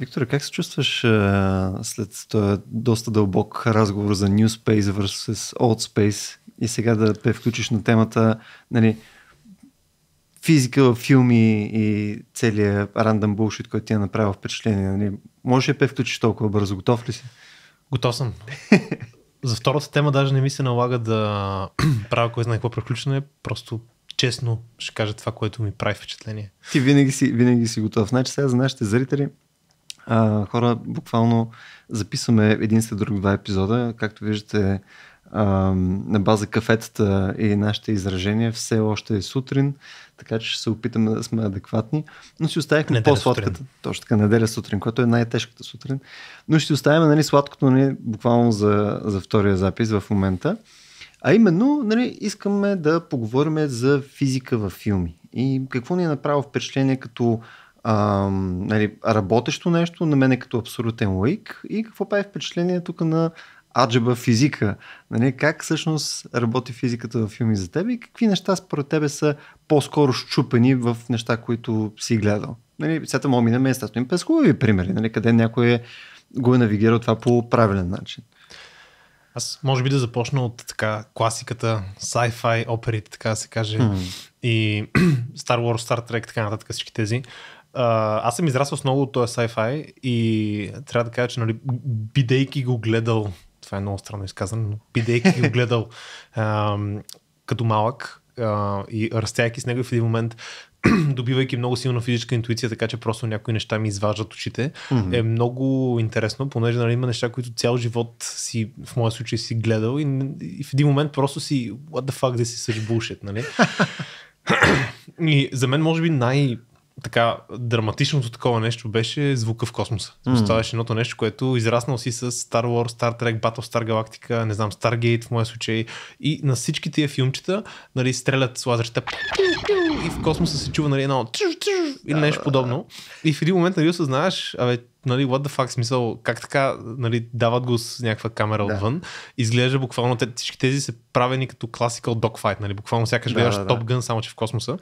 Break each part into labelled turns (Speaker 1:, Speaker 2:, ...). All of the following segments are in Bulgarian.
Speaker 1: Виктор, как се чувстваш а, след този доста дълбок разговор за New Space versus Old Space и сега да включиш на темата нали, физика в филми и целият рандъм булшит, който ти е направил впечатление? Нали, може ли да включиш толкова бързо? Готов ли си?
Speaker 2: Готов съм. за втората тема даже не ми се налага да правя кой знае какво приключване, просто честно ще кажа това, което ми прави впечатление.
Speaker 1: Ти винаги си, винаги си готов. Значи сега за нашите зрители а, хора, буквално записваме един след друг два епизода. Както виждате, а, на база кафетата и нашите изражения все още е сутрин, така че ще се опитаме да сме адекватни. Но си оставихме неделя по-сладката. Сутрин. Точно така, неделя сутрин, която е най-тежката сутрин. Но ще оставим нали, сладкото нали, буквално за, за втория запис в момента. А именно, нали, искаме да поговорим за физика във филми. И какво ни е направило впечатление като а, нали, работещо нещо, на мен е като абсолютен лайк и какво прави впечатление тук на аджеба физика. Нали, как всъщност работи физиката в филми за теб и какви неща според тебе са по-скоро щупени в неща, които си гледал? Нали, сега мога ме естествено през хубави примери, нали, къде някой е, го е навигирал това по правилен начин.
Speaker 2: Аз може би да започна от така класиката, sci-fi оперите, така да се каже, mm. и Star Wars, Star Trek, така нататък всички тези. А, аз съм израсъл с много от този sci-fi и трябва да кажа, че нали, бидейки го гледал, това е много странно изказано, но бидейки го гледал а, като малък а, и растяйки с него в един момент, добивайки много силна физическа интуиция, така че просто някои неща ми изваждат очите, mm-hmm. е много интересно, понеже нали, има неща, които цял живот си, в моя случай, си гледал и, и в един момент просто си, what the fuck, да си such bullshit, нали? и за мен, може би, най- така драматичното такова нещо беше звука в космоса. Mm. Оставаше едното нещо, което израснал си с Star Wars, Star Trek, Star Galactica, не знам, Stargate в моя случай. И на всички тия филмчета нали, стрелят с лазерите и в космоса се чува нали, едно и нещо подобно. И в един момент нали, осъзнаеш, абе, нали, what the fuck, смисъл, как така, нали, дават го с някаква камера да. отвън. Изглежда буквално, те, всички тези са правени като класика от докфайт, нали, буквално сякаш да, гледаш да, Top Gun, само че в космоса.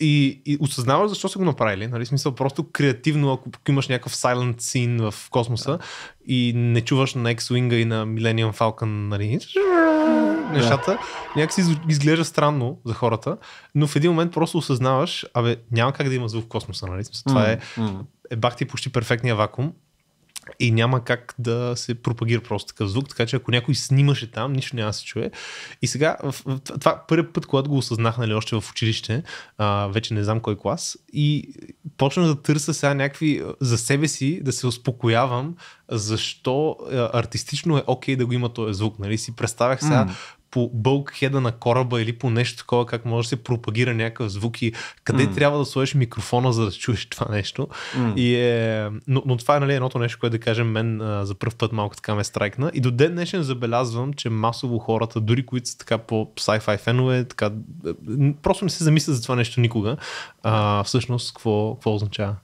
Speaker 2: И, и осъзнаваш защо са го направили. Нали? Смисъл, просто креативно, ако имаш някакъв silent scene в космоса да. и не чуваш на X-Wing и на Millennium Falcon нали? Да. нещата, някакси изглежда странно за хората, но в един момент просто осъзнаваш, абе, няма как да има звук в космоса. Нали? Смисъл, това е, е бах ти почти перфектния вакуум и няма как да се пропагира просто такъв звук, така че ако някой снимаше там, нищо няма да се чуе. И сега, това е първият път, когато го осъзнах, нали, още в училище, а, вече не знам кой клас, и почнах да търся сега някакви за себе си, да се успокоявам, защо а, артистично е окей okay да го има този звук, нали, си представях сега mm по бълк хеда на кораба или по нещо такова, как може да се пропагира някакъв звук и къде mm. трябва да сложиш микрофона, за да чуеш това нещо. Mm. И е... но, но това е нали, едното нещо, което да кажем мен а, за първ път малко така ме страйкна. И до ден днешен забелязвам, че масово хората, дори които са така по sci-fi фенове, така, е, просто не се замислят за това нещо никога. А, всъщност, какво, какво означава?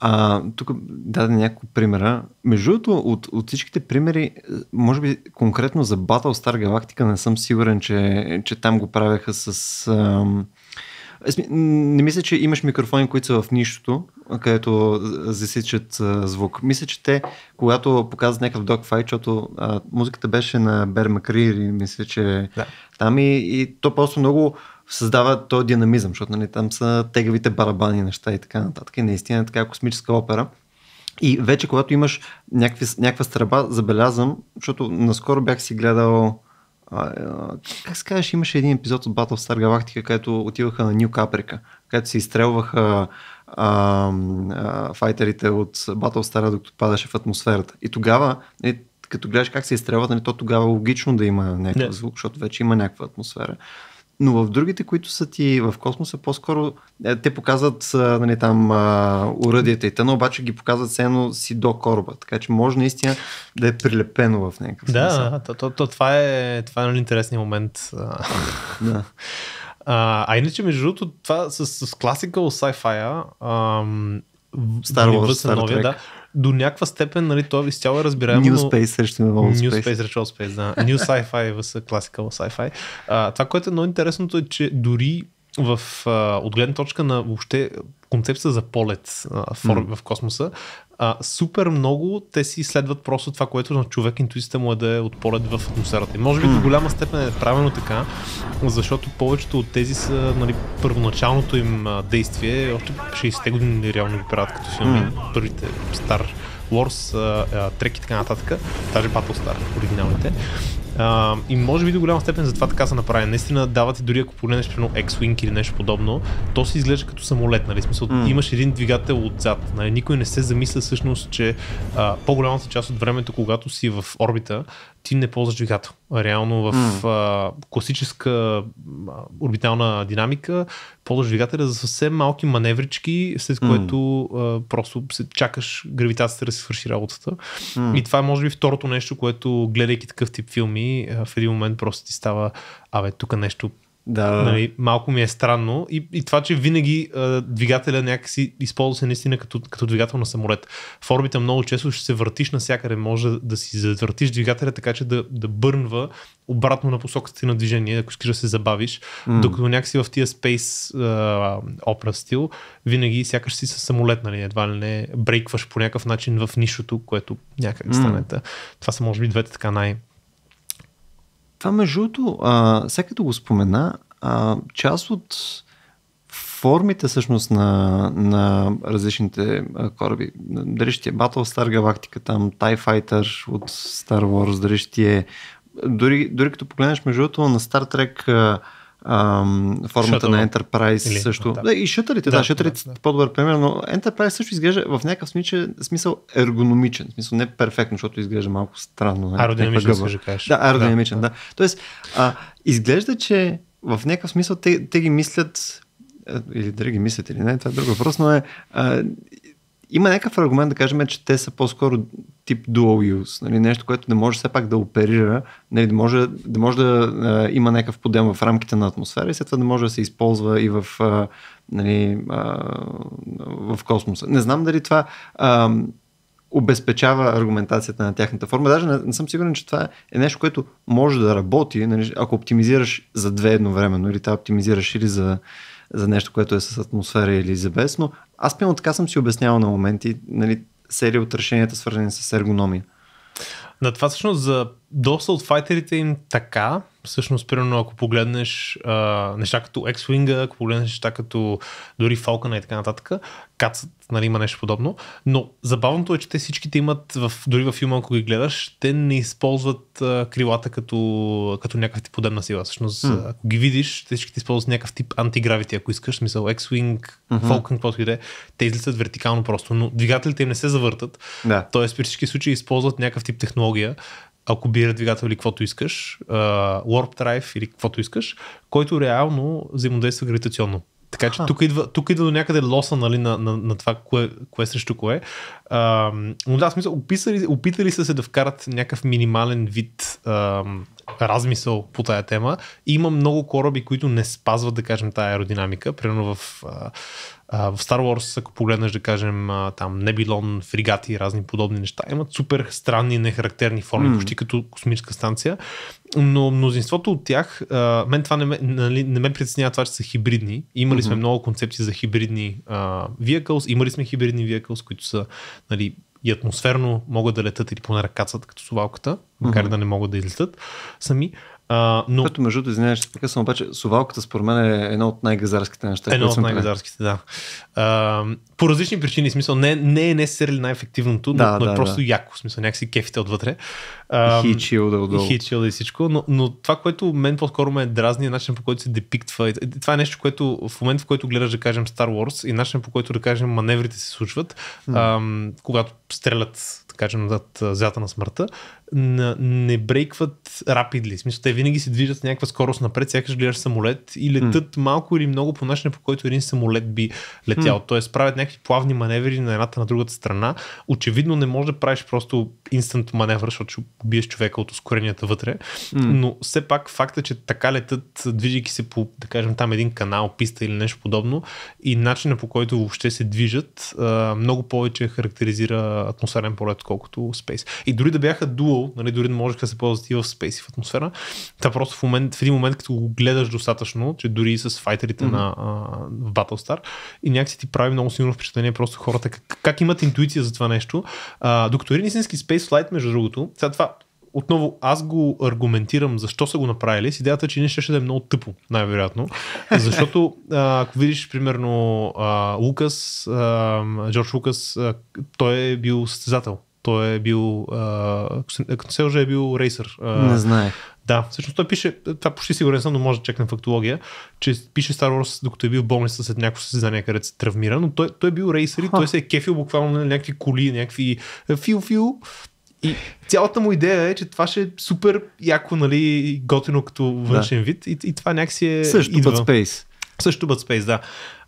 Speaker 2: А, тук
Speaker 1: даде няколко примера. Между другото, от, от всичките примери, може би конкретно за Battle Star Galactica не съм сигурен, че, че там го правяха с... Ам... Е, не мисля, че имаш микрофони, които са в нищото, където засичат звук. Мисля, че те, когато показват някакъв докфай, защото а, музиката беше на Бер Макри, мисля, че да. там и, и то просто много създава този динамизъм, защото нали, там са тегавите барабани неща и така нататък. И наистина е така космическа опера. И вече когато имаш някакви, някаква стръба, забелязвам, защото наскоро бях си гледал а, а, как се казваш: имаше един епизод от Star Galactica, където отиваха на Нью Каприка, където се изстрелваха а, а, файтерите от Star, докато падаше в атмосферата. И тогава, нали, като гледаш как се изстрелват, нали, то тогава логично да има някакъв yeah. звук, защото вече има някаква атмосфера но в другите, които са ти в космоса, по-скоро е, те показват нали, там уръдията и тъна, обаче ги показват все едно си до кораба, така че може наистина да е прилепено в някакъв смисъл.
Speaker 2: Да, то, то, то, това е, това е нали, интересния момент. да. А, а иначе, между другото, това с, с класика sci-fi, Star Wars, Star Trek. Да, до някаква степен, нали, това е изцяло е разбираемо. New Space срещу Old Space. New Space срещу Old Space, да. New Sci-Fi е класика Classical Sci-Fi. А, това, което е много интересното е, че дори в, а, от гледна точка на въобще концепция за полет а, в, mm. в космоса, а, супер много те си следват просто това, което на човек интуицията му е да е от в атмосферата. И може би до голяма степен е правилно така, защото повечето от тези са, нали, първоначалното им действие, още 60-те години нали, реално ги правят като филми, mm. първите Star Wars, Trek и така нататък, даже Star, оригиналните. А, и може би до голяма степен затова така са направени. Наистина дават и дори ако погледнеш примерно X-Wing или нещо подобно, то се изглежда като самолет, нали? Смисъл, mm. имаш един двигател отзад. Нали? Никой не се замисля всъщност, че а, по-голямата част от времето, когато си в орбита, ти не ползваш двигател. Реално в mm. а, класическа а, орбитална динамика ползваш двигателя за съвсем малки маневрички, след mm. което а, просто се чакаш гравитацията да си свърши работата. Mm. И това е може би второто нещо, което гледайки такъв тип филми, в един момент просто ти става, абе, тук нещо да. Нали, малко ми е странно. И, и това, че винаги а, двигателя някакси използва се наистина като, като двигател на самолет. В орбита много често ще се въртиш навсякъде, може да си завъртиш двигателя така, че да, да бърнва обратно на посоката ти на движение, ако искаш да се забавиш. Mm. Докато някакси в тия Space а, Opera стил, винаги сякаш си с самолет, нали, едва ли не брейкваш по някакъв начин в нишото, което някъде mm. стане. Това са може би двете така най-
Speaker 1: това между другото, сега като го спомена, а, част от формите всъщност на, на различните а, кораби, дали ще е Battlestar Galactica, там TIE Fighter от Star Wars, дали ще е... Дори, дори като погледнеш между другото на Star Trek ам, формата Shuttle. на Enterprise Или, също. Да. и шътърите, да, да шътърите да, да. по-добър пример, но Enterprise също изглежда в някакъв смисъл, смисъл ергономичен, смисъл не перфектно, защото изглежда малко странно. Не? Нали, аеродинамичен, скажи, кажеш. Да, аеродинамичен, да. да. Тоест, а, изглежда, че в някакъв смисъл те, те ги мислят е, или да ги мислят или не, това е друг въпрос, но е а, има някакъв аргумент да кажем, че те са по-скоро тип dual use, нали, нещо, което не може все пак да оперира, нали, да може да, може да а, има някакъв подем в рамките на атмосфера и след това да може да се използва и в, а, нали, а, в космоса. Не знам дали това а, обезпечава аргументацията на тяхната форма. Даже не, не съм сигурен, че това е нещо, което може да работи, нали, ако оптимизираш за две едновременно или това оптимизираш или за за нещо, което е с атмосфера или за без, но аз пълно така съм си обяснявал на моменти, нали, серия от решенията, свързани с ергономия.
Speaker 2: На това всъщност за доста от файтерите им така, всъщност, примерно, ако погледнеш а, неща като X-Wing, ако погледнеш неща като дори Falcon и така нататък, кацат, нали, има нещо подобно. Но забавното е, че те всичките имат, в, дори в филма, ако ги гледаш, те не използват а, крилата като, като някакъв тип подемна сила. Всъщност, mm. ако ги видиш, те всичките използват някакъв тип антигравити, ако искаш, смисъл X-Wing, mm-hmm. Falcon, каквото и да е, те излизат вертикално просто, но двигателите им не се завъртат. Да. Тоест, при всички случаи използват някакъв тип технология, ако бира двигател или каквото искаш, uh, Warp Drive или каквото искаш, който реално взаимодейства гравитационно. Така че тук идва, тук идва до някъде лоса нали, на, на, на това, кое, кое срещу кое. А, но да, смисъл, опитали, опитали са се да вкарат някакъв минимален вид а, размисъл по тая тема. има много кораби, които не спазват, да кажем, тая аеродинамика. Примерно в, в Star Wars, ако погледнеш, да кажем, там Небилон, фригати и разни подобни неща, имат супер странни, нехарактерни форми, mm. почти като космическа станция. Но мнозинството от тях, мен това не ме, нали, не ме притеснява това, че са хибридни. Имали mm-hmm. сме много концепции за хибридни а, vehicles, имали сме хибридни vehicles, които са нали, и атмосферно могат да летат или поне ръкацат като сувалката, макар mm-hmm. да не могат да излетат сами, а, но... Като между другото, извинявай, ще прекъсвам, обаче совалката според мен е едно от най-газарските неща. Едно от най-газарските, да. А, по различни причини, смисъл, не, не е сериали най-ефективното, да, но, да, е просто да. яко, смисъл, някакси кефите отвътре. А, и хичил да е отдолу. И хичил да и е всичко, но, но това, което мен по-скоро ме е дразни, е начинът по който се депиктва. Това е нещо, което в момента, в който гледаш, да кажем, Star Wars и начинът по който, да кажем, маневрите се случват, mm. ам, когато стрелят кажем, над зята на смъртта, не брейкват рапидли. В смисъл, те винаги се движат с някаква скорост напред, сякаш гледаш самолет и летат mm. малко или много по начина, по който един самолет би летял. Mm. Тоест правят някакви плавни маневри на едната на другата страна. Очевидно не можеш да правиш просто инстант маневър, защото ще убиеш човека от ускоренията вътре. Mm. Но все пак факта, че така летат, движейки се по, да кажем, там един канал, писта или нещо подобно и начина по който въобще се движат, много повече характеризира атмосферен полет, отколкото Space. И дори да бяха Dual, нали, дори да можеха да се ползват и в Space и в атмосфера, та просто в, момент, в един момент, като го гледаш достатъчно, че дори и с файтерите mm-hmm. на а, Battlestar, и някакси ти прави много силно впечатление просто хората как, как имат интуиция за това нещо. А, докато един истински Space Flight, между другото, сега това отново аз го аргументирам защо са го направили с идеята, че не ще, да е много тъпо, най-вероятно. Защото ако видиш, примерно, Лукас, Джордж Лукас, той е бил състезател той е бил, ако се е бил рейсър. Не знае. Да, всъщност той пише, това почти сигурен съм, но може да чекна фактология, че пише Star Wars, докато е бил в болница след някакво състезание, където се травмира, но той, той е бил рейсър и той се е кефил буквално на някакви коли, някакви фил-фил. Е, и цялата му идея е, че това ще е супер яко, нали, готино като външен да. вид и, и това някакси е... Също идва. Bud Space. Също Bud Space, да.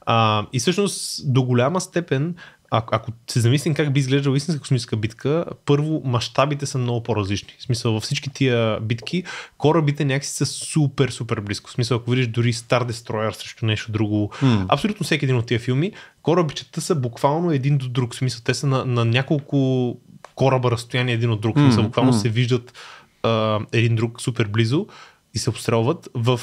Speaker 2: А, и всъщност до голяма степен а, ако се замислим как би изглеждала истинска космическа битка, първо мащабите са много по-различни. В смисъл, във всички тия битки корабите някакси са супер, супер близко. В смисъл, ако видиш дори Star Destroyer срещу нещо друго, mm. абсолютно всеки един от тия филми, корабичета са буквално един до друг. В смисъл, те са на, на няколко кораба разстояние един от друг. Mm. В смисъл, буквално mm. се виждат а, един друг супер близо и се обстрелват в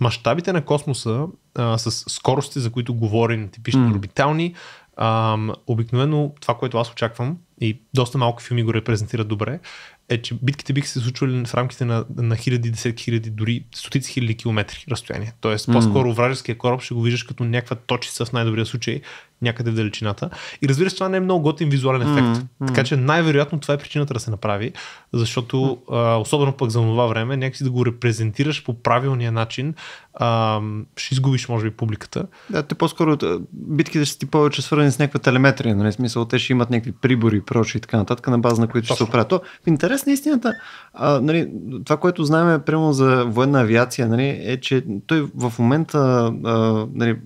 Speaker 2: мащабите на космоса а, с скорости, за които говорим, типични mm. орбитални, а, обикновено това, което аз очаквам, и доста малко филми го репрезентират добре, е, че битките биха се случвали в рамките на, на хиляди, десетки хиляди, дори стотици хиляди километри разстояние. Тоест, mm. по-скоро вражеския кораб ще го виждаш като някаква точица в най-добрия случай някъде в далечината. И разбира се, това не е много готин визуален ефект. Mm, mm. Така че най-вероятно това е причината да се направи, защото а, особено пък за това време, някакси да го репрезентираш по правилния начин, а, ще изгубиш, може би, публиката. Да,
Speaker 1: те по-скоро битките ще ти повече свързани с някаква телеметрия, нали? Смисъл, те ще имат някакви прибори, прочи и така нататък, на база на които Точно. ще се оправят. То, в интерес на истината, а, нали, това, което знаем, примерно за военна авиация, нали, е, че той в момента а, нали,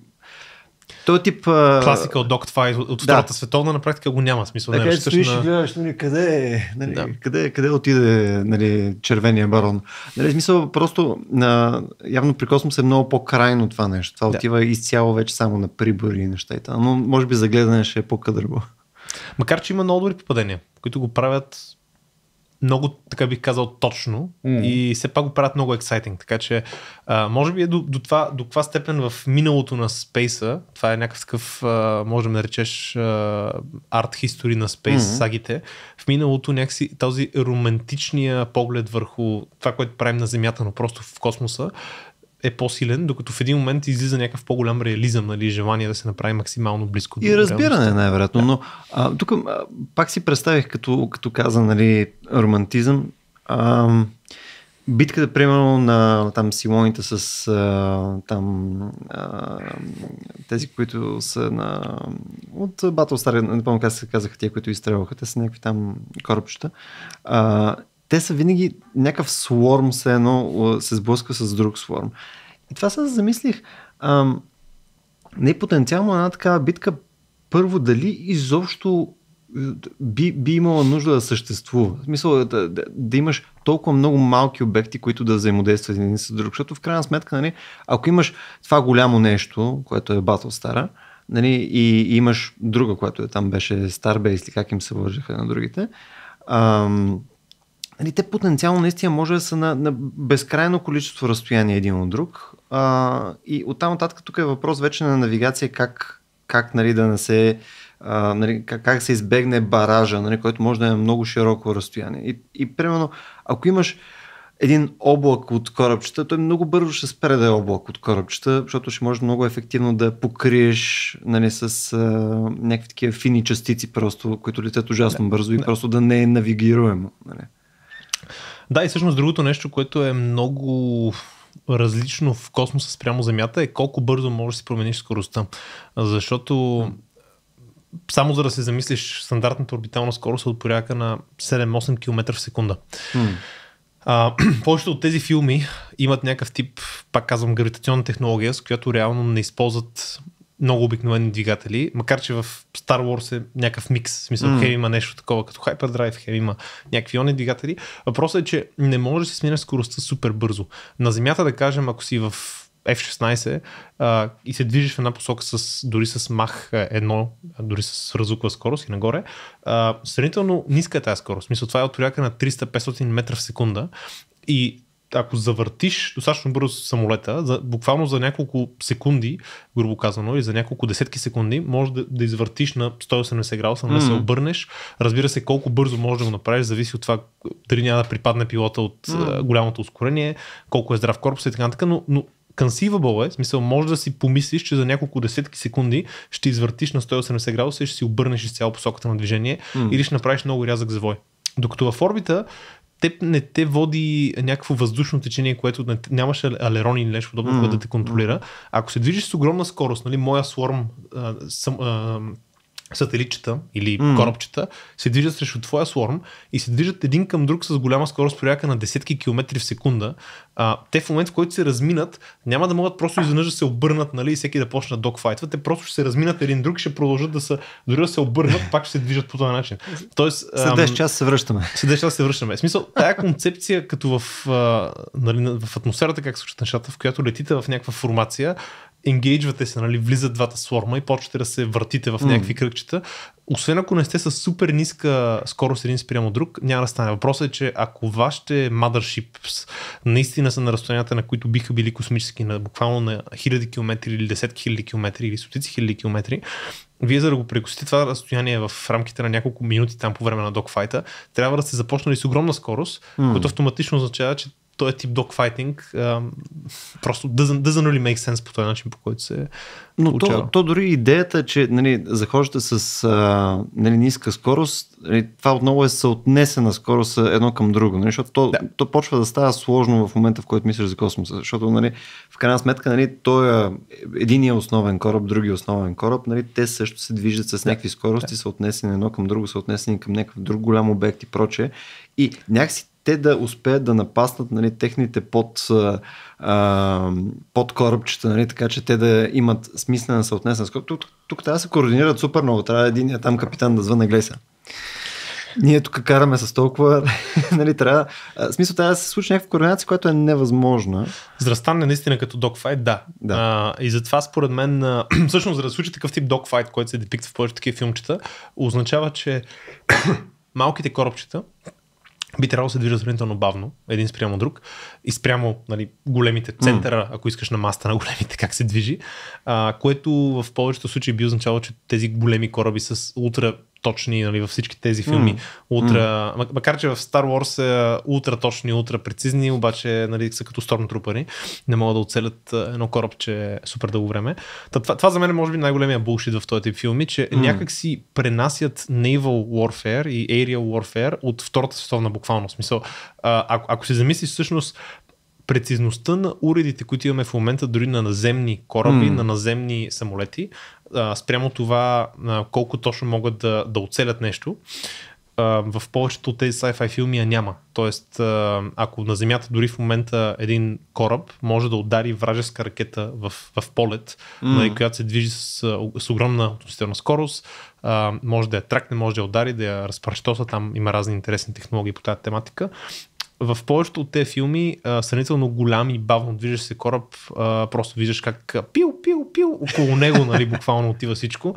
Speaker 2: той тип... Класика от Dogfight от, от Втората да. световна на практика го няма смисъл. Така, не, нали, стоиш на... и
Speaker 1: гледаш, нали, къде, е, нали, да. къде, къде отиде нали, червения барон. Нали, смисъл, просто на, явно при Космос е много по-крайно това нещо. Това да. отива изцяло вече само на прибори и неща. Но може би за гледане ще е по-кадърго.
Speaker 2: Макар, че има много добри попадения, които го правят много, така бих казал, точно mm. и все пак го правят много ексайтинг. Така че, а, може би е до, до, това, до каква степен в миналото на спейса, това е някакъв а, може да наречеш, арт хистори на спейс mm-hmm. сагите, в миналото някакси този романтичния поглед върху това, което правим на Земята, но просто в космоса, е по-силен, докато в един момент излиза някакъв по-голям реализъм, нали, желание да се направи максимално близко до И разбиране,
Speaker 1: най-вероятно. Да. Но а, тук а, пак си представих, като, като каза, нали, романтизъм. А, битката, примерно, на там силоните с а, там а, тези, които са на... От Battlestar, не помня как се казаха тези, които изстрелваха, те са някакви там корабчета. А, те са винаги някакъв сворм, се едно се сблъска с друг сворм. И това се замислих, ам, не потенциално една такава битка, първо дали изобщо е, би, би имала нужда да съществува. В смисъл да, да, да имаш толкова много малки обекти, които да взаимодействат един с друг. Защото в крайна сметка, нали, ако имаш това голямо нещо, което е Батл Стара нали, и, и имаш друга, която е там беше старбейс, или как им се вържаха на другите, ам, нали, те потенциално наистина може да са на, на безкрайно количество разстояние един от друг. А, и оттам нататък тук е въпрос вече на навигация как, как нали, да не се а, нали, как, как се избегне баража, нали, който може да е на много широко разстояние. И, и примерно, ако имаш един облак от корабчета, той много бързо ще спре да е облак от корабчета, защото ще може много ефективно да покриеш нали, с а, някакви такива фини частици, просто, които летят ужасно бързо и просто да не е навигируемо. Нали.
Speaker 2: Да, и всъщност другото нещо, което е много различно в космоса спрямо Земята е колко бързо можеш да си промениш скоростта. Защото само за да се замислиш, стандартната орбитална скорост е от порядка на 7-8 км в секунда. повечето от тези филми имат някакъв тип, пак казвам, гравитационна технология, с която реално не използват много обикновени двигатели, макар че в Star Wars е някакъв микс, в смисъл mm. Хем има нещо такова като Hyperdrive, Хем има някакви они двигатели. Въпросът е, че не може да се сменя скоростта супер бързо. На Земята, да кажем, ако си в F-16 а, и се движиш в една посока с, дори с мах едно, дори с разуква скорост и нагоре, а, сравнително ниска е тази скорост. В смисъл, това е от на 300-500 метра в секунда и ако завъртиш достатъчно бързо самолета, за, буквално за няколко секунди, грубо казано, и за няколко десетки секунди, може да, да извъртиш на 180 градуса, mm. да се обърнеш. Разбира се, колко бързо можеш да го направиш, зависи от това дали няма да припадне пилота от mm. голямото ускорение, колко е здрав корпус и така нататък, но, но conceivable е, смисъл може да си помислиш, че за няколко десетки секунди ще извъртиш на 180 градуса и ще си обърнеш изцяло посоката на движение mm. или ще направиш много рязък завой. Докато в орбита теб не те води някакво въздушно течение, което не, нямаш алерони или нещо подобно, mm. което да те контролира. Ако се движиш с огромна скорост, нали, моя слорм, а, съм, а, сателитчета или mm. корабчета се движат срещу твоя слорм и се движат един към друг с голяма скорост порядка на десетки километри в секунда. А, те в момент, в който се разминат, няма да могат просто изведнъж да се обърнат нали, и всеки да почне да докфайтва. Те просто ще се разминат един друг, и ще продължат да са, дори да се обърнат, пак ще се движат по този начин. Тоест, ам, след 10 часа се връщаме. След 10 часа се връщаме. В смисъл, тая концепция като в, а, нали, в атмосферата, как се случат нещата, в която летите в някаква формация, енгейджвате се, нали, влизат двата сформа и почвате да се въртите в някакви mm. кръгчета. Освен ако не сте с супер ниска скорост един спрямо друг, няма да стане. Въпросът е, че ако вашите mothership наистина са на разстоянията, на които биха били космически, на буквално на хиляди километри или десетки хиляди километри или стотици хиляди километри, вие за да го прекусите това разстояние в рамките на няколко минути там по време на докфайта, трябва да сте започнали с огромна скорост, mm. което автоматично означава, че този тип докфайтинг просто doesn't, doesn't really make sense по този начин, по който се Но то,
Speaker 1: то дори идеята е, че нали, захождате с а, нали, ниска скорост, нали, това отново е съотнесена скорост едно към друго, нали, защото то, да. то почва да става сложно в момента, в който мислиш за космоса, защото нали, в крайна сметка нали, той е единия основен кораб, други е основен кораб, нали, те също се движат с някакви скорости, да. съотнесени едно към друго, съотнесени към някакъв друг голям обект и прочее. И някакси те да успеят да напаснат нали, техните под, а, под корабчета, нали, така че те да имат смислена съотнесеност. Тук, тук трябва да се координират супер много. Трябва един там капитан да звъне глеса. Ние тук караме с толкова, нали, трябва, а, смисъл трябва да се случи някаква координация, която е невъзможна.
Speaker 2: За да стане наистина като докфайт, да. да. А, и затова според мен, а, всъщност за да случи такъв тип докфайт, който се депиктва в повечето такива филмчета, означава, че малките корабчета, би трябвало да се движат сравнително бавно, един спрямо друг и спрямо нали, големите центъра, mm. ако искаш на маста на големите как се движи, а, което в повечето случаи би означало, че тези големи кораби с ултра точни нали, във всички тези филми. Mm. Ултра, mm. Макар, че в Star Wars са ултра точни, ултра прецизни, обаче нали, са като стормтрупари. Не могат да оцелят едно корабче супер дълго време. Та, това, това за мен е може би най-големия булшит в този тип филми, че mm. някак си пренасят Naval Warfare и Aerial Warfare от Втората световна буквално. смисъл, ако, ако се замислиш всъщност прецизността на уредите, които имаме в момента, дори на наземни кораби, mm. на наземни самолети, а, спрямо това а, колко точно могат да, да оцелят нещо, а, в повечето от тези sci-fi филми я няма. Тоест, а, ако на Земята дори в момента един кораб може да удари вражеска ракета в, в полет, mm. на нали, която се движи с, с огромна относителна скорост, а, може да я тракне, може да я удари, да я разпръщоса, там има разни интересни технологии по тази тематика, в повечето от тези филми а, сравнително голям и бавно движещ се кораб, а, просто виждаш как пил, пил, пил, около него, нали, буквално отива всичко.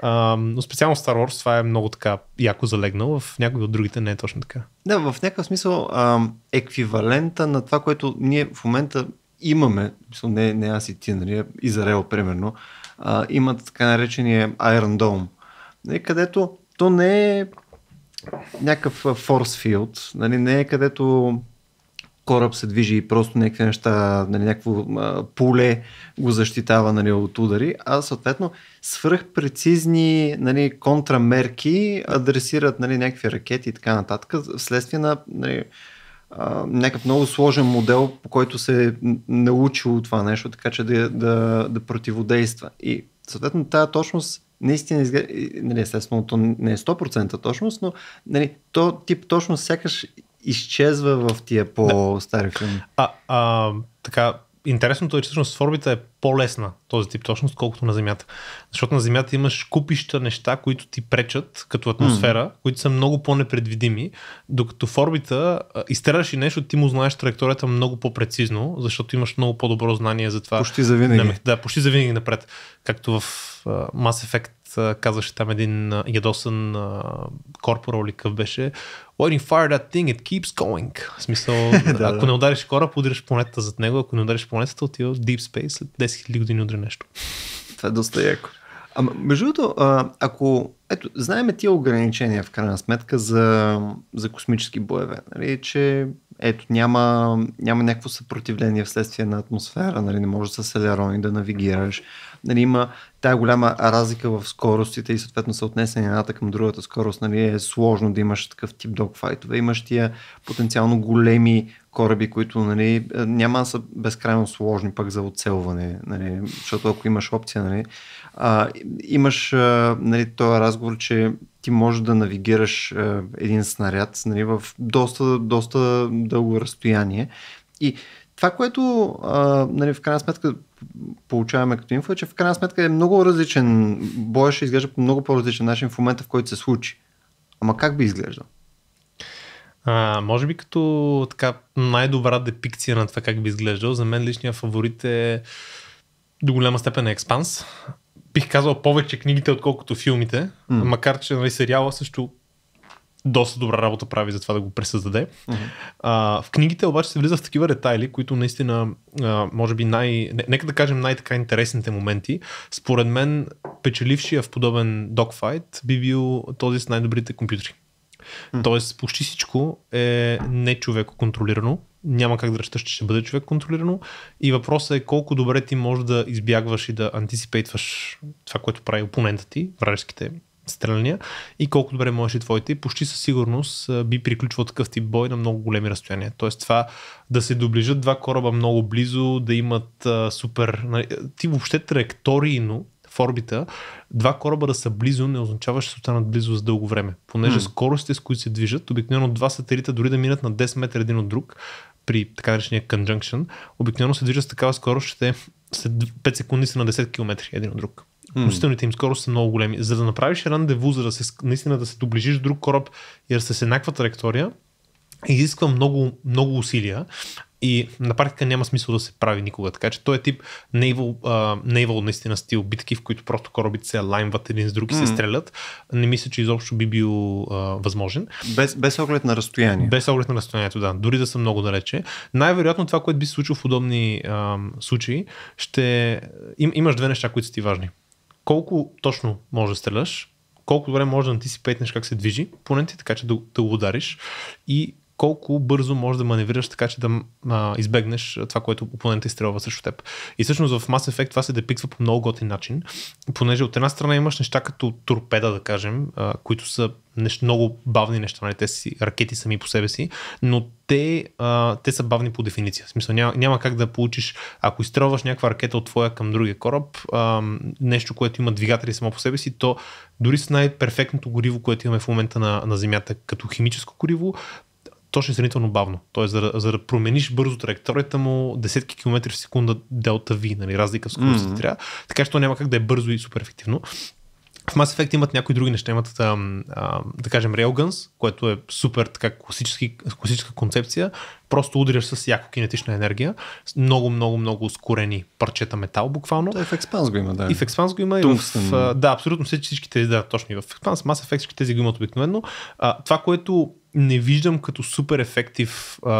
Speaker 2: А, но специално Star Wars това е много така яко залегнал, в някои от другите не е точно така.
Speaker 1: Да, в някакъв смисъл а, еквивалента на това, което ние в момента имаме, мисъл, не, не аз и ти, нали, Израел примерно, а, имат така наречения Iron Dome, нали, където то не е някакъв force field, нали, не е където кораб се движи и просто някакви неща, нали, някакво а, поле го защитава нали, от удари, а съответно свръхпрецизни нали, контрамерки адресират нали, някакви ракети и така нататък, вследствие на нали, а, някакъв много сложен модел, по който се е това нещо, така че да, да, да противодейства. И съответно тази точност наистина изглежда, нали, естествено то не е 100% точност, но нали, то тип точност сякаш изчезва в тия по-стари да. филми.
Speaker 2: А, а, така, интересното е, че всъщност орбита е по-лесна този тип точност, колкото на Земята. Защото на Земята имаш купища неща, които ти пречат като атмосфера, mm. които са много по-непредвидими, докато в орбита и нещо, ти му знаеш траекторията много по-прецизно, защото имаш много по-добро знание за това. Почти завинаги. Да, почти за винаги напред. Както в Mass Effect казваше там един ядосан корпорал или къв беше When you fire that thing, it keeps going. В смисъл, да, ако да. не удариш кора, удриш планетата зад него, ако не удариш планетата, отива в Deep Space, след 10 000 години удря нещо. Това
Speaker 1: е доста яко. Ама, между другото, ако... Ето, знаеме тия ограничения в крайна сметка за, за космически боеве, нали, че ето няма, няма някакво съпротивление вследствие на атмосфера, нали, не можеш с елерони да навигираш. Нали, има тая голяма разлика в скоростите и съответно съотнесение едната към другата скорост, нали, е сложно да имаш такъв тип докфайтове. Имаш тия потенциално големи кораби, които нали, е, няма да са безкрайно сложни пък за оцелване, нали, защото ако имаш опция, нали, а, имаш а, нали, този разговор, че ти можеш да навигираш а, един снаряд нали, в доста, доста дълго разстояние. И това, което а, нали, в крайна сметка получаваме като инфо е, че в крайна сметка е много различен, боя ще изглежда по много по-различен начин в момента, в който се случи. Ама как би изглеждал?
Speaker 2: А, може би като така най-добра депикция на това как би изглеждал, за мен личния фаворит е до голяма степен е експанс бих казал повече книгите, отколкото филмите, mm. макар че нали, сериала също доста добра работа прави за това да го пресъздаде. Mm-hmm. А, в книгите обаче се влиза в такива детайли, които наистина, а, може би най... Нека да кажем най-така интересните моменти. Според мен, печелившия в подобен докфайт би бил този с най-добрите компютри. Mm-hmm. Тоест, почти всичко е не контролирано няма как да разчиташ, че ще бъде човек контролирано. И въпросът е колко добре ти можеш да избягваш и да антисипейтваш това, което прави опонента ти, вражеските стреляния и колко добре можеш и твоите. И почти със сигурност би приключвал такъв тип бой на много големи разстояния. Тоест това да се доближат два кораба много близо, да имат а, супер... Нали, ти въобще траекторийно в орбита, два кораба да са близо не означава, че ще останат близо за дълго време. Понеже скоростите, с които се движат, обикновено два сателита, дори да минат на 10 метра един от друг, при така наречения conjunction, обикновено се движат с такава скорост, че те след 5 секунди са на 10 км един от друг. Относителните им скорости са много големи. За да направиш рандеву, за да се, наистина да се доближиш друг кораб и да се с еднаква траектория, изисква много, много усилия и на практика няма смисъл да се прави никога. Така че той е тип naval, uh, naval наистина стил битки, в които просто корабите се лаймват един с друг и mm. се стрелят. Не мисля, че изобщо би бил uh, възможен. Без, без оглед на разстояние. Без оглед на разстоянието, да. Дори да са много далече. Най-вероятно това, което би се случило в подобни uh, случаи, ще... Им, имаш две неща, които са ти важни. Колко точно може да стреляш, колко време може да антисипейтнеш как се движи, понети, така че да, да го удариш и колко бързо можеш да маневрираш така, че да а, избегнеш това, което опонента изстрелва срещу теб. И всъщност в Mass Effect това се депиксва по много готин начин, понеже от една страна имаш неща като торпеда, да кажем, а, които са нещ, много бавни неща, нали? те си ракети сами по себе си, но те, а, те са бавни по дефиниция. В смисъл няма, няма как да получиш, ако изстрелваш някаква ракета от твоя към другия кораб, а, нещо, което има двигатели само по себе си, то дори с най-перфектното гориво, което имаме в момента на, на Земята като химическо гориво, точно сравнително бавно. Тоест, за, за да промениш бързо траекторията му, десетки километри в секунда делта V, нали, разлика в скоростта mm-hmm. трябва. Така че то няма как да е бързо и супер ефективно. В Mass Effect имат някои други неща. Имат, а, а, да кажем, Railguns, което е супер така класическа концепция. Просто удряш с яко кинетична енергия. Много, много, много ускорени парчета метал, буквално. Да, и в Expanse го има, да. И в Expanse го има. И в, да, абсолютно всички тези, да, точно и в Expanse. Mass Effect всички тези го имат обикновено. А, това, което не виждам като супер ефектив а,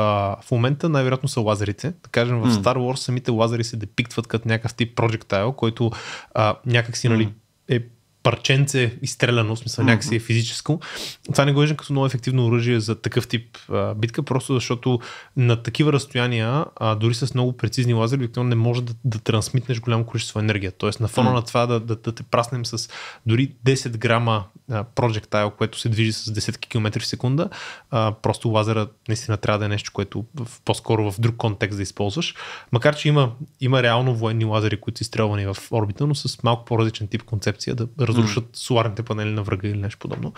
Speaker 2: в момента, най-вероятно са лазерите. Да кажем, в Star Wars самите лазери се депиктват като някакъв тип projectile, който а, някакси, нали, е парченце изстреляно, в смисъл някакси е физическо. Това не го виждам като много ефективно оръжие за такъв тип а, битка, просто защото на такива разстояния, а, дори с много прецизни лазери, обикновено не може да, да трансмитнеш голямо количество енергия. Тоест на фона на това да, да, да те праснем с дори 10 грама projectile, което се движи с десетки км в секунда, а, просто лазера наистина трябва да е нещо, което в, по-скоро в друг контекст да използваш. Макар, че има, има реално военни лазери, които са изстрелвани в орбита, но с малко по-различен тип концепция, да разрушат mm. соларните панели на врага или нещо подобно.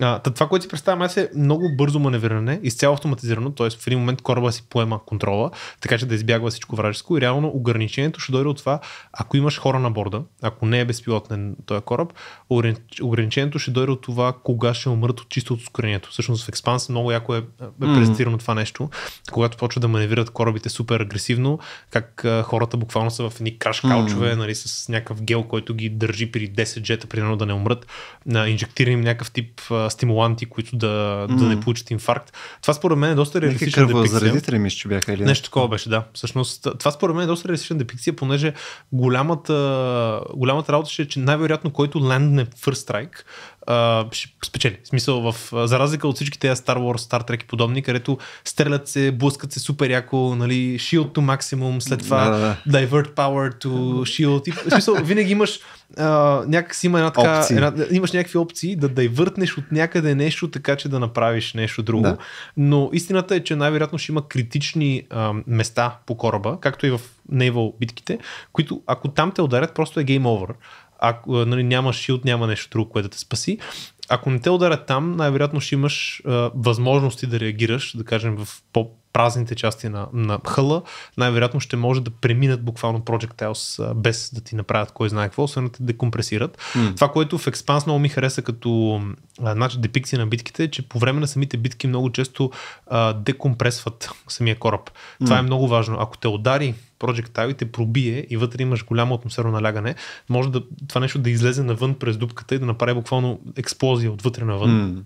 Speaker 2: А, това, което си представяме, е много бързо маневриране, изцяло автоматизирано, т.е. в един момент кораба си поема контрола, така че да избягва всичко вражеско и реално ограничението ще дойде от това, ако имаш хора на борда, ако не е безпилотен този кораб, ограничението ще дойде от това кога ще умрат от чисто от скорението. Всъщност в Експанс много яко е, е презентирано mm-hmm. това нещо, когато почва да маневрират корабите супер агресивно, как хората буквално са в едни краш каучове, mm-hmm. нали, с някакъв гел, който ги държи при 10 джета, примерно да не умрат, на инжектирани им някакъв тип а, стимуланти, които да, mm-hmm. да не получат инфаркт. Това според мен е доста реалистичен депикция.
Speaker 1: мисля, че бяха или нещо
Speaker 2: такова беше, да. Всъщност, това според мен е доста реалистична депикция, понеже голямата, голямата работа ще е, че най-вероятно който лендне е First Strike, ще спечели. В смисъл, в, за разлика от всички тези Star Wars, Star Trek и подобни, където стрелят се, блъскат се супер яко, нали, shield to maximum, след това да, да. divert power to shield. И, в смисъл, винаги имаш а, някакси има една така, една, имаш някакви опции да дайвъртнеш от някъде нещо, така че да направиш нещо друго. Да. Но истината е, че най-вероятно ще има критични а, места по кораба, както и в Naval битките, които ако там те ударят, просто е гейм овър ако нали, няма шилд, няма нещо друго, което да те спаси. Ако не те ударят там, най-вероятно ще имаш а, възможности да реагираш, да кажем в празните части на, на хъла, най-вероятно ще може да преминат буквално Project Tales без да ти направят кой знае какво, освен да те декомпресират. Mm. Това, което в Expanse много ми хареса като а, депикция на битките, е, че по време на самите битки много често а, декомпресват самия кораб. Mm. Това е много важно. Ако те удари Project и те пробие и вътре имаш голямо атмосферно налягане, може да, това нещо да излезе навън през дупката и да направи буквално експлозия отвътре навън. Mm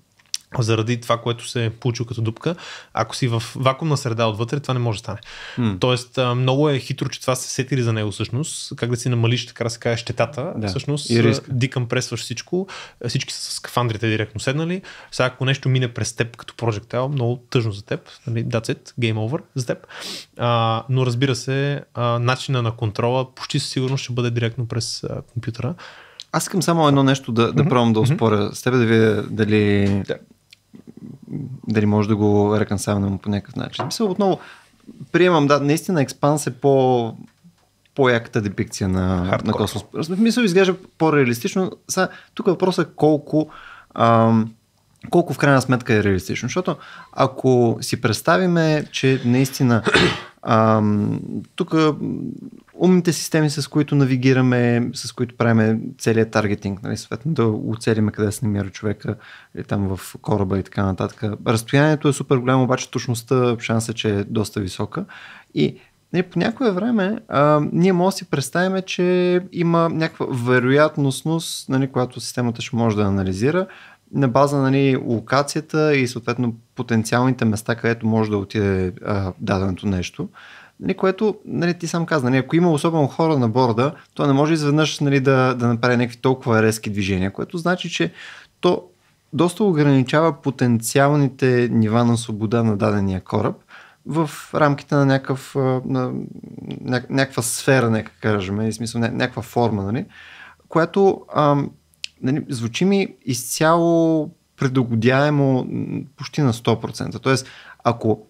Speaker 2: заради това, което се е получил като дупка. Ако си в вакуумна среда отвътре, това не може да стане. Mm. Тоест, много е хитро, че това се сетили за него всъщност. Как да си намалиш, така да се каже, щетата. Да. Всъщност, пресваш всичко. Всички са с скафандрите директно седнали. Сега, ако нещо мине през теб като projectile, много тъжно за теб. Нали, that's it. Game over за теб. А, но разбира се, а, начина на контрола почти със сигурност ще бъде директно през а, компютъра.
Speaker 1: Аз искам само едно нещо да, да mm-hmm. пробвам да успоря mm-hmm. с теб, да видя дали yeah дали може да го рекансаваме по някакъв начин. Мисля, отново, приемам, да, наистина експанс е по по-яката депикция на, на космос. Мисля, изглежда по-реалистично. тук въпросът е колко ам, колко в крайна сметка е реалистично. Защото ако си представиме, че наистина тук умните системи, с които навигираме, с които правиме целият таргетинг, нали, съответно да оцелиме къде се намира човека или е там в кораба и така нататък. Разстоянието е супер голямо, обаче точността, шанса, че е доста висока. И Нали, по някое време а, ние може да си представим, че има някаква вероятностност, нали, която системата ще може да анализира, на база нали, локацията и съответно потенциалните места, където може да отиде а, даденото нещо. Нали, което нали, ти сам каза, нали, ако има особено хора на борда, то не може изведнъж нали, да, да направи някакви толкова резки движения, което значи, че то доста ограничава потенциалните нива на свобода на дадения кораб в рамките на, някакъв, на някаква сфера, нека кажем, в смисъл, някаква форма, нали, която ам, нали, звучи ми изцяло предогодяемо почти на 100%. Тоест, ако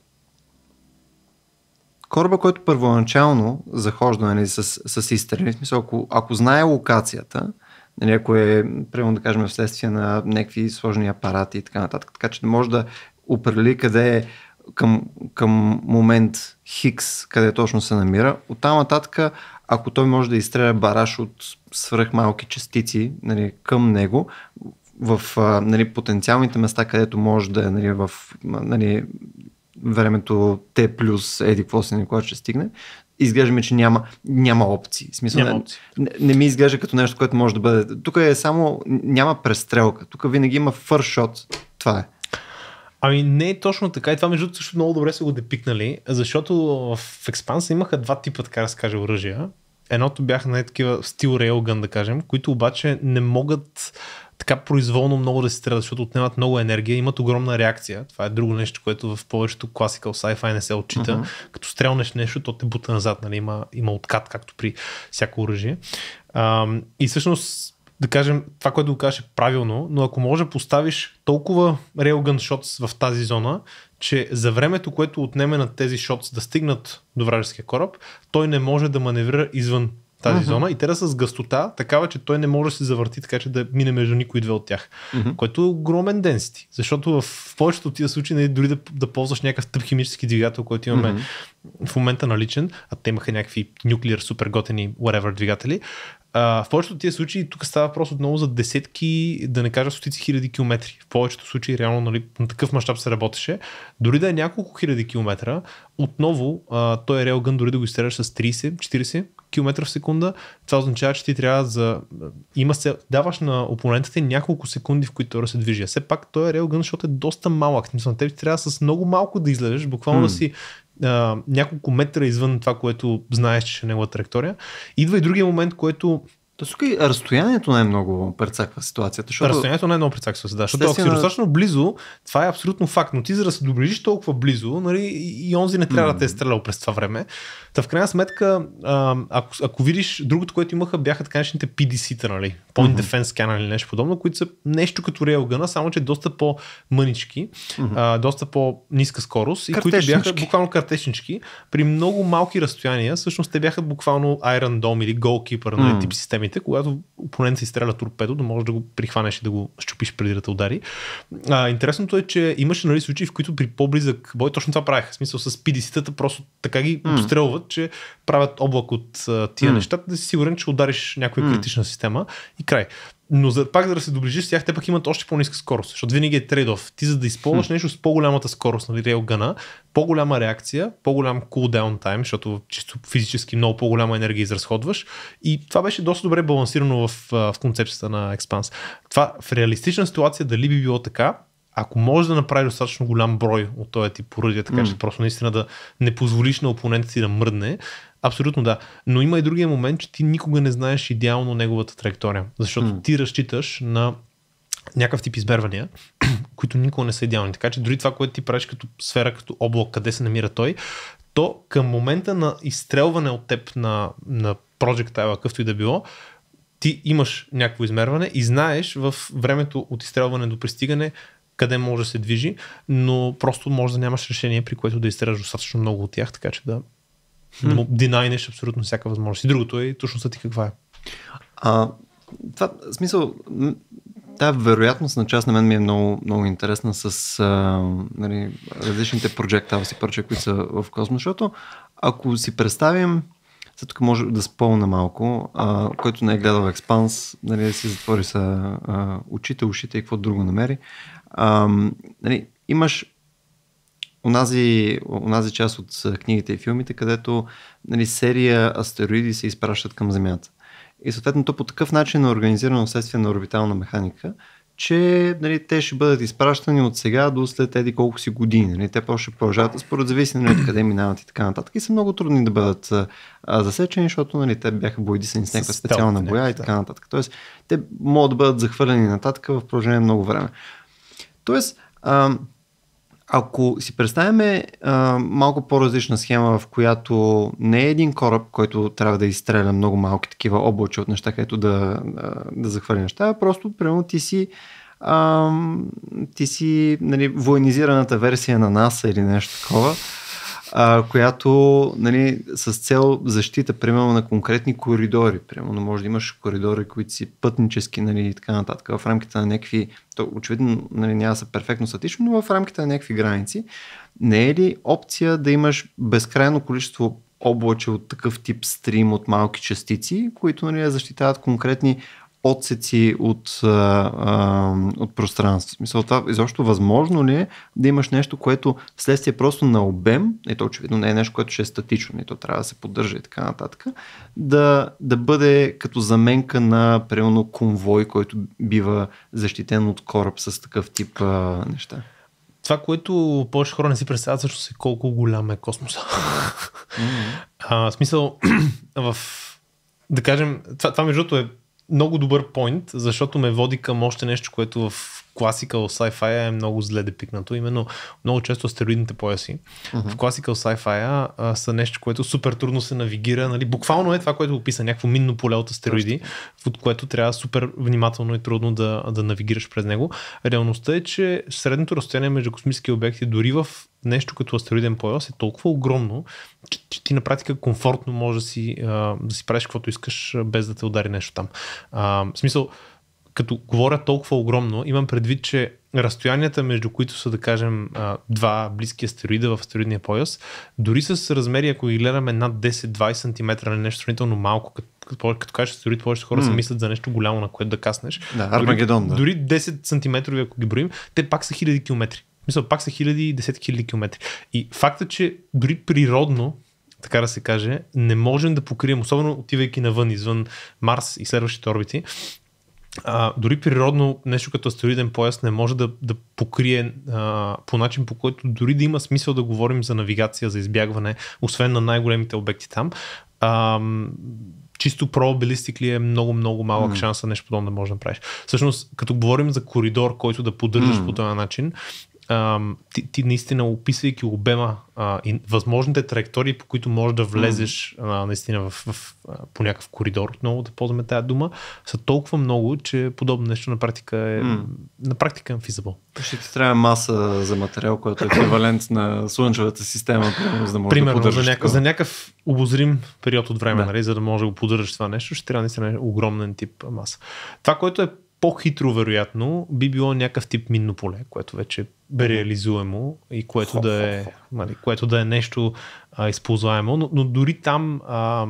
Speaker 1: кораба, който първоначално захожда нали, с, с изстрели, нали, смисъл, ако, ако знае локацията, нали, ако е, примерно да кажем, вследствие на някакви сложни апарати и така нататък, така че не може да определи къде е към, към момент Хикс, къде точно се намира, оттам нататък ако той може да изстреля бараш от свръхмалки частици нали, към него, в нали, потенциалните места, където може да е нали, в нали, времето Т плюс еди какво си, нали, когато ще стигне, изглежда ми, че няма, няма опции. В смисъл, няма опции. Не, не, ми изглежда като нещо, което може да бъде. Тук е само, няма престрелка. Тук винаги има фършот. Това е.
Speaker 2: Ами не е точно така. И това между другото също много добре са го депикнали, защото в експанса имаха два типа, така да се каже, оръжия. Едното бяха най нали, такива стил Railgun, да кажем, които обаче не могат така произволно много да се стрелят, защото отнемат много енергия, имат огромна реакция. Това е друго нещо, което в повечето класикал sci-fi не се отчита. Uh-huh. Като стрелнеш нещо, то те бута назад, нали? има, има откат, както при всяко оръжие. и всъщност да кажем, това, което го кажеш е правилно, но ако може да поставиш толкова рейлган Shots в тази зона, че за времето, което отнеме на тези шотс да стигнат до вражеския кораб, той не може да маневрира извън тази uh-huh. зона и те да са с гъстота, такава, че той не може да се завърти, така че да мине между никой две от тях. Uh-huh. Което е огромен density, защото в повечето от тия случаи не нали, дори да, да ползваш някакъв тъп химически двигател, който имаме uh-huh. в момента наличен, а те имаха някакви нюклеар, супер готени, whatever двигатели, а, в повечето от тези случаи тук става въпрос отново за десетки, да не кажа стотици хиляди километри. В повечето случаи реално нали, на такъв мащаб се работеше. Дори да е няколко хиляди километра, отново а, той е релгън, дори да го изстреляш с 30-40 км в секунда, това означава, че ти трябва за... Има се... даваш на опонента ти няколко секунди, в които той да се движи. А все пак той е релгън, защото е доста малък. Мисля, на теб ти трябва с много малко да излезеш, буквално mm. да си а, няколко метра извън това, което знаеш, че е негова траектория. Идва и другия момент, който то тук и разстоянието най-много прецаква ситуацията. Защото... Разстоянието най-много прецаква, да. Защото ако си достатъчно близо, това е абсолютно факт. Но ти за да се доближиш толкова близо, нали, и онзи не трябва mm. да те е стрелял през това време. Та в крайна сметка, ако, ако видиш, другото, което имаха, бяха така наречените PDC-та, нали? Point mm-hmm. Defense Scanner или нещо подобно, които са нещо като Railgun, само че доста по-мънички, mm-hmm. а, доста по-ниска скорост и които бяха буквално картечнички. При много малки разстояния, всъщност те бяха буквално Iron Dome или Goalkeeper, нали, тип системи системите, когато опонент се изстреля турпедо, да можеш да го прихванеш и да го щупиш преди да те удари. А, интересното е, че имаше нали, случаи, в които при по-близък бой точно това правеха. В смисъл с пидиситата, просто така ги mm. обстрелват, че правят облак от а, тия mm. неща, да си сигурен, че удариш някоя mm. критична система и край. Но за, пак за да се доближиш с тях, те пък имат още по-ниска скорост, защото винаги е трейдов. Ти за да използваш нещо с по-голямата скорост, нали, рейлгана, по-голяма реакция, по-голям cooldown time, защото чисто физически много по-голяма енергия изразходваш. И това беше доста добре балансирано в, в концепцията на Expanse. Това в реалистична ситуация дали би било така, ако можеш да направиш достатъчно голям брой от този тип поръдия, така mm. че просто наистина да не позволиш на опонента си да мръдне, Абсолютно да. Но има и другия момент, че ти никога не знаеш идеално неговата траектория. Защото mm. ти разчиташ на някакъв тип избервания, които никога не са идеални. Така че дори това, което ти правиш като сфера, като облак, къде се намира той, то към момента на изстрелване от теб на, на Ava, какъвто и да било, ти имаш някакво измерване и знаеш в времето от изстрелване до пристигане къде може да се движи, но просто може да нямаш решение, при което да изстреляш достатъчно много от тях, така че да да му динайнеш абсолютно всяка възможност. И другото е точността ти каква е. А,
Speaker 1: това, в смисъл, тази вероятност на част на мен ми е много, много интересна с а, нали, различните проекти, и парче, които са в космос, защото ако си представим, сега тук може да спомня малко, а, който не е гледал Експанс, нали, да си затвори са а, очите, ушите и какво друго намери. А, нали, имаш онази, онази част от книгите и филмите, където нали, серия астероиди се изпращат към Земята. И съответно то по такъв начин е организирано следствие на орбитална механика, че нали, те ще бъдат изпращани от сега до след еди колко си години. Нали. Те просто ще продължават според зависимо нали, от къде минават и така нататък. И са много трудни да бъдат а, засечени, защото нали, те бяха боядисани с някаква специална боя и така нататък. Тоест, те могат да бъдат захвърлени нататък в продължение много време. Тоест, а, ако си представяме а, малко по-различна схема, в която не е един кораб, който трябва да изстреля много малки такива облачи от неща, където да, да, захвърли неща, а просто примерно ти си а, ти си нали, военизираната версия на НАСА или нещо такова, а, която нали, с цел защита, примерно, на конкретни коридори. Примерно, може да имаш коридори, които си пътнически нали, и така нататък, в рамките на някакви, то очевидно нали, няма да са перфектно статично, но в рамките на някакви граници. Не е ли опция да имаш безкрайно количество облаче от такъв тип стрим от малки частици, които нали, защитават конкретни отсеци от, а, а, от пространство. Мисъл, това изобщо възможно ли е да имаш нещо, което следствие просто на обем, и то очевидно не е нещо, което ще е статично, и то трябва да се поддържа и така нататък, да, да бъде като заменка на примерно конвой, който бива защитен от кораб с такъв тип а, неща.
Speaker 2: Това, което повече хора не си представят, също е колко голям е космоса. Mm-hmm. а, смисъл, в да кажем, това, това между другото е много добър поинт, защото ме води към още нещо, което в класикал sci-fi е много зле депикнато. Именно много често астероидните пояси uh-huh. в класикал sci-fi а, са нещо, което супер трудно се навигира. Нали? Буквално е това, което описа, някакво минно поле от астероиди, Точно. от което трябва супер внимателно и трудно да, да навигираш през него. Реалността е, че средното разстояние между космически обекти, дори в нещо като астероиден пояс е толкова огромно, че, че ти на практика комфортно може да си, да си правиш каквото искаш, без да те удари нещо там. А, в смисъл, като говоря толкова огромно, имам предвид, че разстоянията между които са, да кажем, два близки астероида в астероидния пояс, дори с размери, ако ги гледаме над 10-20 см, не нещо сравнително малко, като, като, като кажеш астероид, повечето хора mm. се мислят за нещо голямо, на което да каснеш. Да, Армагедон, да. Дори 10 см, ако ги броим, те пак са хиляди километри. Мисля, пак са хиляди и десетки хиляди километри. И факта, че дори природно така да се каже, не можем да покрием, особено отивайки навън, извън Марс и следващите орбити, а, дори природно нещо като астероиден пояс не може да, да покрие а, по начин, по който дори да има смисъл да говорим за навигация, за избягване, освен на най-големите обекти там. А, чисто probabilistic ли е много, много малък mm. шанс нещо подобно да можеш да направиш. Всъщност, като говорим за коридор, който да поддържаш mm. по този начин, а, ти, ти наистина описвайки обема а, и възможните траектории, по които можеш да влезеш а, наистина в, в, по някакъв коридор, отново да ползваме тази дума, са толкова много, че подобно нещо на практика е mm. на практика е Ще ти трябва маса за материал, който е еквивалент на слънчевата система, за да може примерно, да за, някакъв, за някакъв обозрим период от време, да. нали, за да може да го поддържаш това нещо, ще трябва наистина огромен тип маса. Това, което е по-хитро, вероятно, би било някакъв тип минно поле, което вече е реализуемо и което, да, е, нали, което да е нещо а, използваемо. Но, но дори там, а,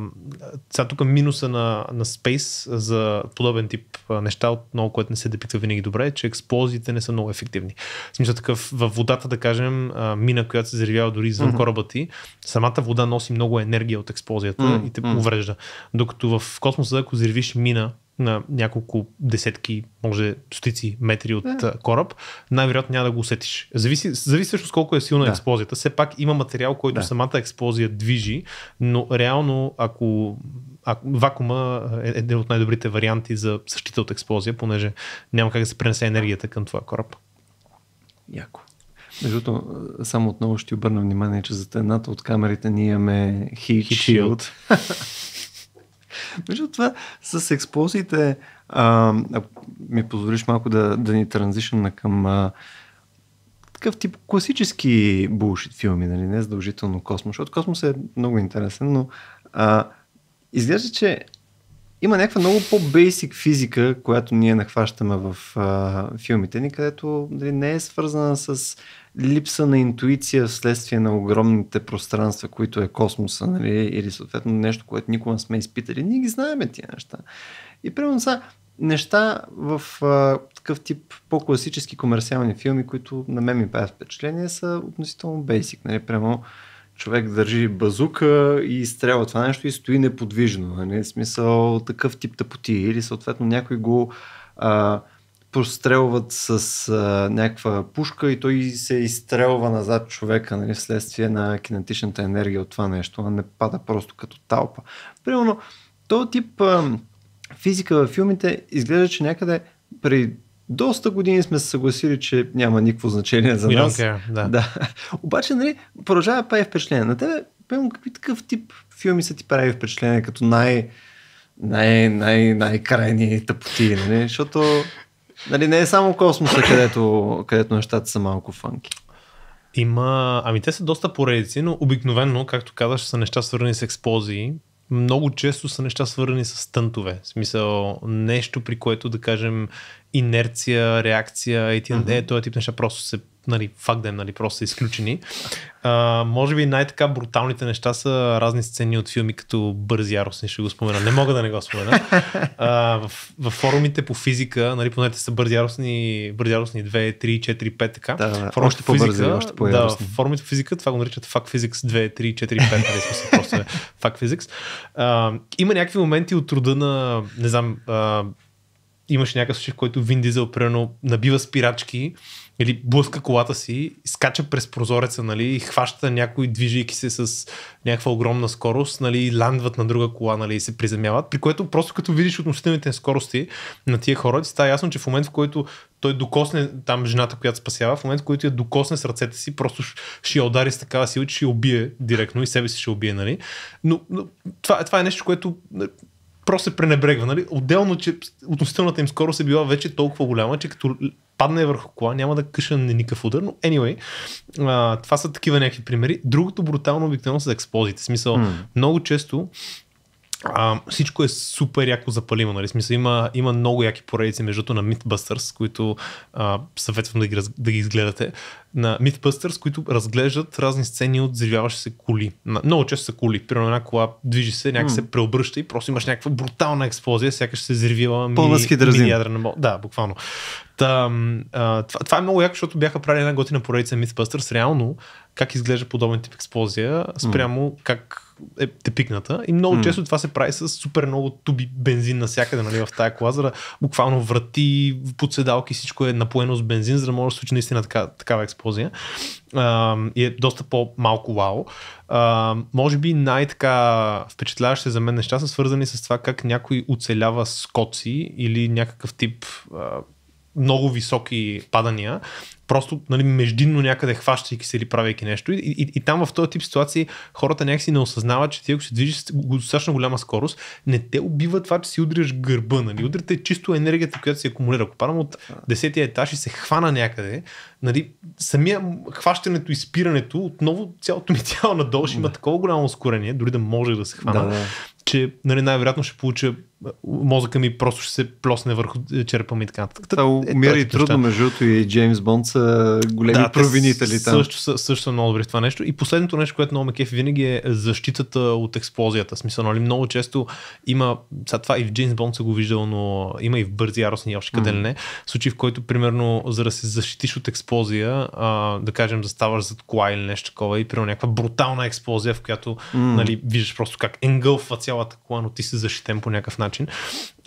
Speaker 2: сега тук минуса на, на Space за подобен тип а, неща, отново, което не се депитва винаги добре, е, че експлозиите не са много ефективни. В смисъл такъв, във водата, да кажем, а, мина, която се заривява дори извън mm-hmm. кораба ти, самата вода носи много енергия от експлозията mm-hmm. и те mm Докато в космоса, ако заривиш мина, на няколко десетки, може стотици метри от да. кораб, най-вероятно няма да го усетиш. Зависи, зависи всъщност колко е силна да. експлозията. Все пак има материал, който да. самата експлозия движи, но реално ако ако вакуума е, е един от най-добрите варианти за защита от експлозия, понеже няма как да се пренесе енергията към това кораб. Яко. Между
Speaker 1: другото, само отново ще обърна внимание, че за едната от камерите ние имаме Heat, Heat shield. Между това, с експлозиите, а, а, ми позволиш малко да, да ни транзишна към а, такъв тип класически булшит филми, нали? не задължително Космос, защото Космос е много интересен, но а, изглежда, че има някаква много по-бейсик физика, която ние нахващаме в а, филмите ни, където нали, не е свързана с липса на интуиция вследствие на огромните пространства, които е космоса, нали, или съответно нещо, което никога не сме изпитали. Ние ги знаеме тия неща. И примерно са неща в а, такъв тип по-класически комерциални филми, които на мен ми правят впечатление, са относително бейсик. Нали, прямо човек държи базука и изстрелва това нещо и стои неподвижно. Нали, в смисъл такъв тип тъпоти. Или съответно някой го а, прострелват с а, някаква пушка и той се изстрелва назад човека, нали, вследствие на кинетичната енергия от това нещо, не пада просто като талпа. Примерно, този тип а, физика във филмите изглежда, че някъде при доста години сме се съгласили, че няма никакво значение за нас. Care, да. да. Обаче, нали, продължава прави впечатление. На тебе, примерно, какви такъв тип филми са ти прави впечатление като най- най- най- най-крайни тъпоти, нали? Защото... Нали, не е само космоса, където, където нещата са малко фанки.
Speaker 2: Има, ами те са доста поредици, но обикновено, както казваш, са неща свързани с експлозии. Много често са неща свързани с стънтове. В смисъл, нещо при което, да кажем, инерция, реакция и mm-hmm. този тип неща просто се нали, факт да е, нали, просто са изключени. А, може би най-така бруталните неща са разни сцени от филми, като Бързи яростни, ще го спомена. Не мога да не го спомена. А, в, в форумите по физика, нали, понете са Бързи яростни, Бързи яростни 2, 3, 4, 5, така. Да, да, още по физика, още по Да, в форумите по физика, това го наричат Fact Physics 2, 3, 4, 5, нали, смисъл, просто е Fact Physics. А, има някакви моменти от труда на, не знам, а, имаше някакъв случай, в който Вин Дизел, примерно, набива спирачки или блъска колата си, скача през прозореца, нали, и хваща някой, движейки се с някаква огромна скорост, нали, ландват на друга кола, нали, и се приземяват, при което просто като видиш относителните скорости на тия хора, ти става ясно, че в момент, в който той докосне там жената, която спасява, в момент, в който я докосне с ръцете си, просто ще я удари с такава сила, че ще я убие директно и себе си ще убие, нали. Но, но това, това е нещо, което просто се пренебрегва. Нали? Отделно, че относителната им скорост е била вече толкова голяма, че като падне върху кола, няма да къша на никакъв удар. Но anyway, а, това са такива някакви примери. Другото брутално обикновено са експозите. В смисъл, mm. много често а, всичко е супер яко запалимо. Нали? Смисъл, има, има много яки поредици между на Mythbusters, които а, съветвам да ги, да ги изгледате. На Mythbusters, които разглеждат разни сцени от взривяващи се коли. На, много често са коли. Примерно една кола движи се, някак се преобръща и просто имаш някаква брутална експлозия, сякаш се взривила ми, ми ядрена бомба. Да, буквално. Та, а, това, това е много яко, защото бяха правили една готина поредица Mythbusters. Реално, как изглежда подобен тип експлозия, спрямо mm. как е тепикната. И много mm. често това се прави с супер много туби бензин навсякъде нали, в тая кола, за да буквално врати, подседалки, всичко е напоено с бензин, за да може да случи наистина така, такава експлозия. А, и е доста по-малко вау. А, може би най-така впечатляващи за мен неща са свързани с това как някой оцелява скоци или някакъв тип а, много високи падания, просто нали, междинно някъде хващайки се или правейки нещо. И, и, и там в този тип ситуации хората някакси не осъзнават, че ти ако се движиш с достатъчно голяма скорост, не те убива това, че си удряш гърба. Нали? Удрите е чисто енергията, която се акумулира. Ако падам от 10 етаж и се хвана някъде, нали, самия хващането и спирането, отново цялото ми тяло надолу ще има такова голямо ускорение, дори да може да се хвана. Да, да че нали, най-вероятно ще получа мозъка ми просто ще се плосне върху черпа ми и така Та, Това е, умира и трудно, между
Speaker 1: другото, и Джеймс Бонд са големи да, провинители там. Също,
Speaker 2: също, също са много добри това нещо. И последното нещо, което много ме кефи винаги е защитата от експлозията. Смисъл, нали, много често има, сега това и в Джеймс Бонд се го виждал, но има и в бързи яростни още къде mm. ли не. Случай, в който, примерно, за да се защитиш от експлозия, а, да кажем, заставаш зад кола или нещо такова и примерно някаква брутална експлозия, в която mm. нали, виждаш просто как енгълфва цялата кола, но ти си защитен по някакъв начин начин,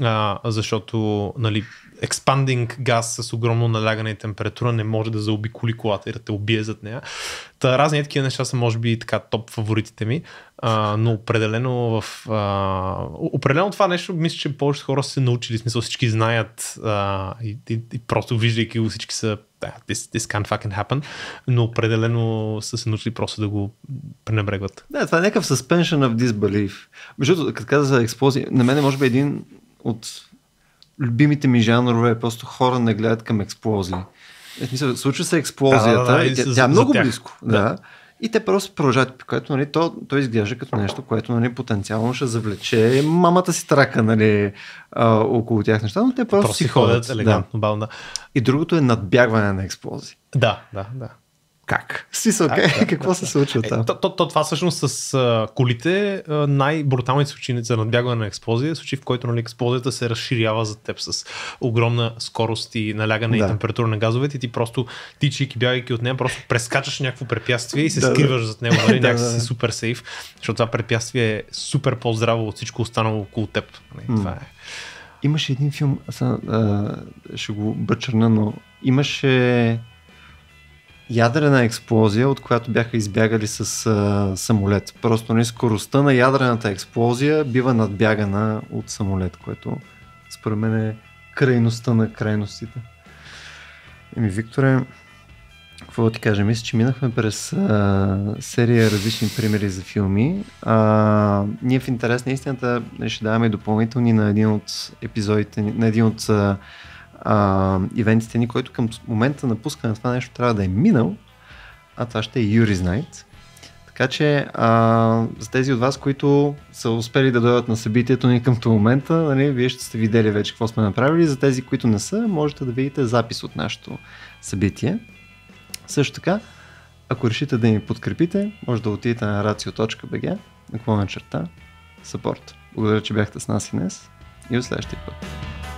Speaker 2: а, защото нали, експандинг газ с огромно налягане и температура не може да заобиколи колата и да те убие зад нея. Та, разни е такива неща са може би така топ фаворитите ми, а, но определено в... А, определено това нещо мисля, че повечето хора са се научили, смисъл всички знаят а, и, и, и просто виждайки го всички са да, this, this can't fucking happen, но определено са се научили просто да го пренебрегват.
Speaker 1: Да, това е някакъв suspension of disbelief. Защото, като каза за експлозия, на мен може би един от любимите ми жанрове е просто хора не гледат към експлозии. Е, в смисъл, случва се експлозията. Да, да, да, и тя, тя е много близко. Да. да. И те просто продължават, което нали, то, то изглежда като нещо, което нали, потенциално ще завлече мамата си трака нали, а, около тях неща, но те просто, просто си ходят. ходят елегантно,
Speaker 2: да. бавно. И другото е надбягване на експлози. Да, да, да как? Смисъл, да, okay. да, какво да, се да. случва е, там? То, то, то, това всъщност с а, колите най-бруталният случаи за надбягване на експлозия е случай, в който нали, експлозията се разширява за теб с огромна скорост и налягане да. и температура на газовете. Ти просто тичайки, бягайки от нея, просто прескачаш някакво препятствие и се да, скриваш да. зад него. Нали, някакси да, да. си супер сейф, защото това препятствие е супер по-здраво от всичко останало около теб. Нали, mm. Това е.
Speaker 1: Имаше един филм, аз, а, ще го бъчърна, но имаше ядрена експлозия, от която бяха избягали с а, самолет. Просто не нали, скоростта на ядрената експлозия бива надбягана от самолет, което според мен е крайността на крайностите. Еми, Викторе, какво да ти кажа? Мисля, че минахме през а, серия различни примери за филми. А, ние в интерес на истината ще даваме допълнителни на един от епизодите, на един от а, а, ивентите ни, който към момента на пускане на това нещо трябва да е минал, а това ще е Юрис Найт. Така че а, за тези от вас, които са успели да дойдат на събитието ни къмто момента, нали, вие ще сте видели вече какво сме направили. За тези, които не са, можете да видите запис от нашето събитие. Също така, ако решите да ни подкрепите, може да отидете на racio.bg, наклонна черта, support. Благодаря, че бяхте с нас и днес и до следващия път.